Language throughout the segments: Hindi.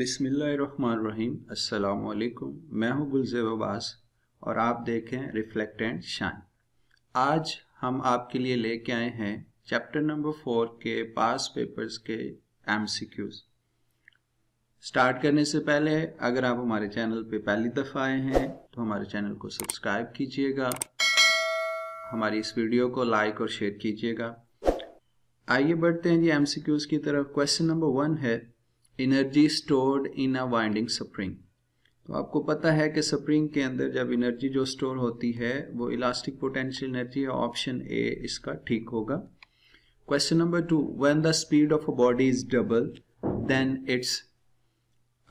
बिसमीम् अल्लाम मैं हूं अब्बास और आप देखें रिफ्लेक्ट एंड शाइन आज हम आपके लिए लेके आए हैं चैप्टर नंबर फोर के पास पेपर्स के एम स्टार्ट करने से पहले अगर आप हमारे चैनल पे पहली दफ़ा आए हैं तो हमारे चैनल को सब्सक्राइब कीजिएगा हमारी इस वीडियो को लाइक और शेयर कीजिएगा आइए बढ़ते हैं जी एम की तरफ क्वेश्चन नंबर वन है energy stored in a winding spring तो आपको पता है कि स्प्रिंग के अंदर जब एनर्जी जो स्टोर होती है वो इलास्टिक पोटेंशियल एनर्जी है ऑप्शन ए इसका ठीक होगा question number two when the speed of a body is double then it's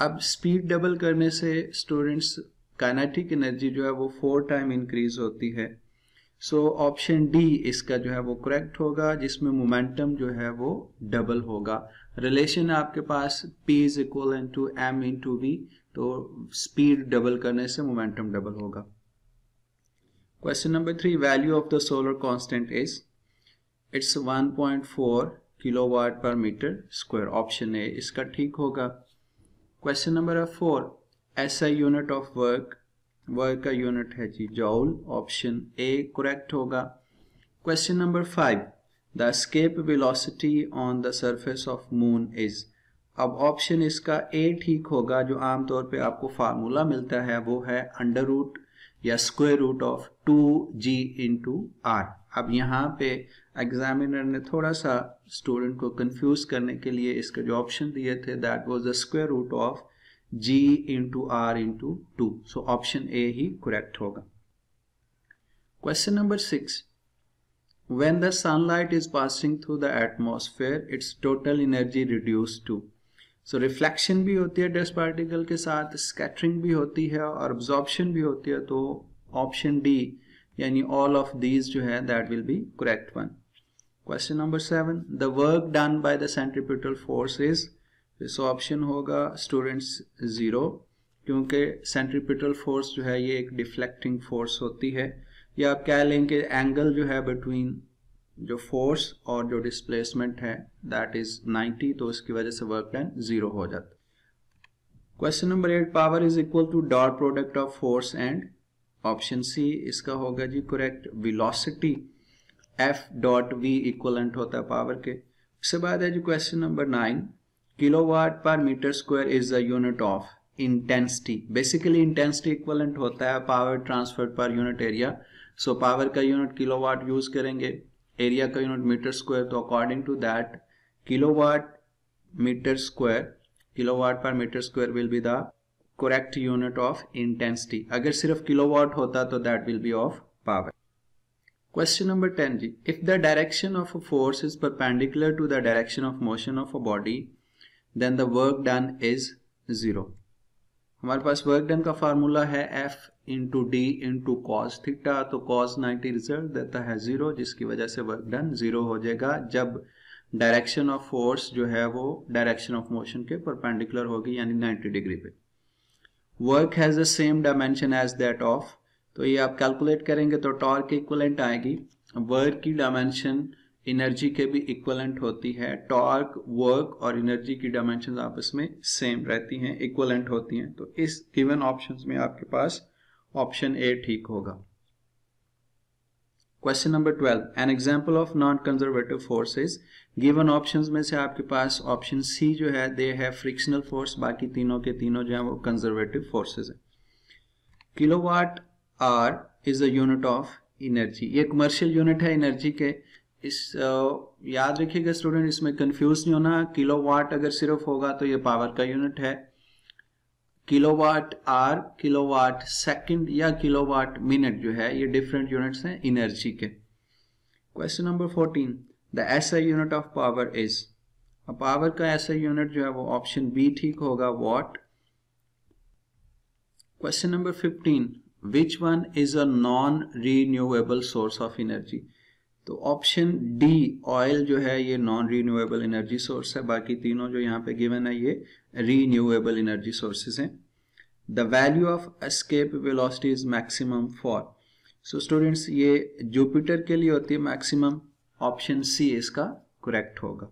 अब स्पीड डबल करने से स्टूडेंट्स काइनेटिक एनर्जी जो है वो फोर टाइम इंक्रीज होती है सो ऑप्शन डी इसका जो है वो करेक्ट होगा जिसमें मोमेंटम जो है वो डबल होगा रिलेशन आपके पास P is equal an to M into V तो स्पीड डबल करने से मोमेंटम डबल होगा question number three value of the solar constant is it's 1.4 kilowatt per metre square option A इसका ठीक होगा question number four S I unit of work work का यूनिट है जी जॉल ऑप्शन ए करेक्ट होगा question number five the escape velocity on the surface of moon is अब ऑप्शन इसका ए ठीक होगा जो आमतौर पे आपको फार्मूला मिलता है वो है अंडर रूट या square root of two G into R अब यहाँ पे एग्जामिनर ने थोड़ा सा स्टूडेंट को कंफ्यूज करने के लिए इसका जो ऑप्शन दिए थे that was the square root of G into R into two so option A ही करेक्ट होगा question number six when the sunlight is passing through the atmosphere its total energy reduced to so reflection भी होती है dust particle के साथ scattering भी होती है और absorption भी होती है तो option D यानी all of these जो है that will be correct one question number seven the work done by the centripetal force is so option होगा स्टूडेंट्स ज़ीरो क्योंकि सेंट्रीपिटल फोर्स जो है ये एक डिफ्लेक्टिंग फोर्स होती है या आप कह लें कि एंगल जो है बिटवीन जो फोर्स और जो डिस्प्लेसमेंट है दैट इज़ 90 तो इसकी वजह से वर्क डन ज़ीरो हो जाता question number eight power is equal to dot product of force and option C इसका होगा जी correct velocity F dot V equivalent होता है पावर के उसके बाद है जी question number nine kilowatt per metre square is the unit of intensity basically intensity equivalent होता है power transfer per unit area so power का यूनिट किलोवाट यूज करेंगे एरिया का यूनिट मीटर स्क्वायर तो according to that kilowatt metre square kilowatt per metre square will be the correct unit of intensity. अगर सिर्फ किलोवाट होता तो that will be of power. Question number 10 जी, if the direction of a force is perpendicular to the direction of motion of a body, then the work done is zero हमारे पास वर्क डन का फार्मूला है F into D into cos theta तो कॉज 90 रिजल्ट देता है ज़ीरो जिसकी वजह से वर्क डन ज़ीरो हो जाएगा जब डायरेक्शन ऑफ फोर्स जो है वो डायरेक्शन ऑफ मोशन के परपेंडिकुलर होगी यानी 90 डिग्री पे work has the same dimension as that of तो ये आप कैलकुलेट करेंगे तो टॉर्क इक्वलेंट आएगी वर्क की डायमेंशन एनर्जी के भी इक्वलेंट होती है टॉर्क वर्क और एनर्जी की डायमेंशन आपस में सेम रहती हैं इक्वलेंट होती हैं तो इस गिवन ऑप्शन में आपके पास ऑप्शन ए ठीक होगा question number twelve an example of non conservative forces given option में से आपके पास ऑप्शन सी जो है दे है फ्रिक्शनल फोर्स बाकी तीनों के तीनों जो है वो कंजर्वेटिव फोर्सेज है kilowatt hour is at unit of energy ये कमर्शियल यूनिट है एनर्जी के इस याद रखिएगा स्टूडेंट इसमें कंफ्यूज नहीं होना किलोवाट अगर सिर्फ होगा तो ये पावर का यूनिट है किलोवाट आर किलोवाट सेकंड या किलोवाट मिनट जो है ये डिफरेंट यूनिट्स हैं इनर्जी के question number fourteen the SI unit of power is power का ऐसा यूनिट जो है वो ऑप्शन बी ठीक होगा watt question number fifteen which one is a non renewable source of energy तो ऑप्शन डी ऑयल जो है ये नॉन रीन्यूएबल एनर्जी सोर्स है बाकी तीनों जो यहाँ पे गिवन है ये रीन्यूएबल एनर्जी सोर्सेज हैं the value of escape velocity is maximum for so students ये जुपिटर के लिए होती है मैक्सिमम ऑप्शन सी इसका करेक्ट होगा